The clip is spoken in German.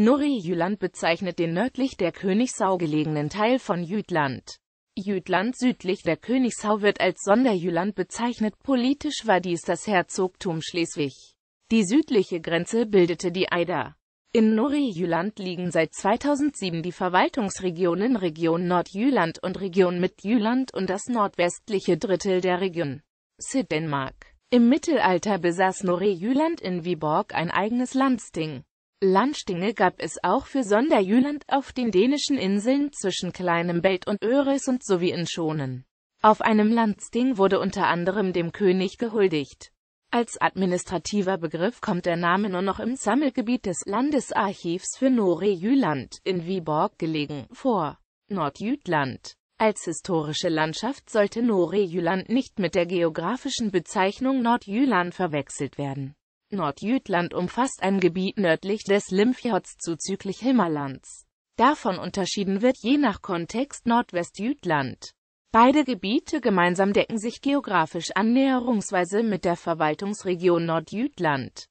Nori Jüland bezeichnet den nördlich der Königssau gelegenen Teil von Jütland. Jütland südlich der Königshau wird als Sonderjütland bezeichnet. Politisch war dies das Herzogtum Schleswig. Die südliche Grenze bildete die Eider. In Nori-Jüland liegen seit 2007 die Verwaltungsregionen Region Nordjüland und Region Midtjüland und das nordwestliche Drittel der Region Siddenmark. Im Mittelalter besaß Nori-Jüland in Viborg ein eigenes Landsting. Landstinge gab es auch für Sonderjüland auf den dänischen Inseln zwischen Kleinem Belt und Öresund sowie in Schonen. Auf einem Landsting wurde unter anderem dem König gehuldigt. Als administrativer Begriff kommt der Name nur noch im Sammelgebiet des Landesarchivs für nore in Viborg gelegen vor. Nordjütland. Als historische Landschaft sollte nore nicht mit der geografischen Bezeichnung Nordjüland verwechselt werden Nordjütland umfasst ein Gebiet nördlich des Limfjords zuzüglich Himmerlands. Davon unterschieden wird je nach Kontext Nordwestjütland. Beide Gebiete gemeinsam decken sich geografisch annäherungsweise mit der Verwaltungsregion Nordjütland.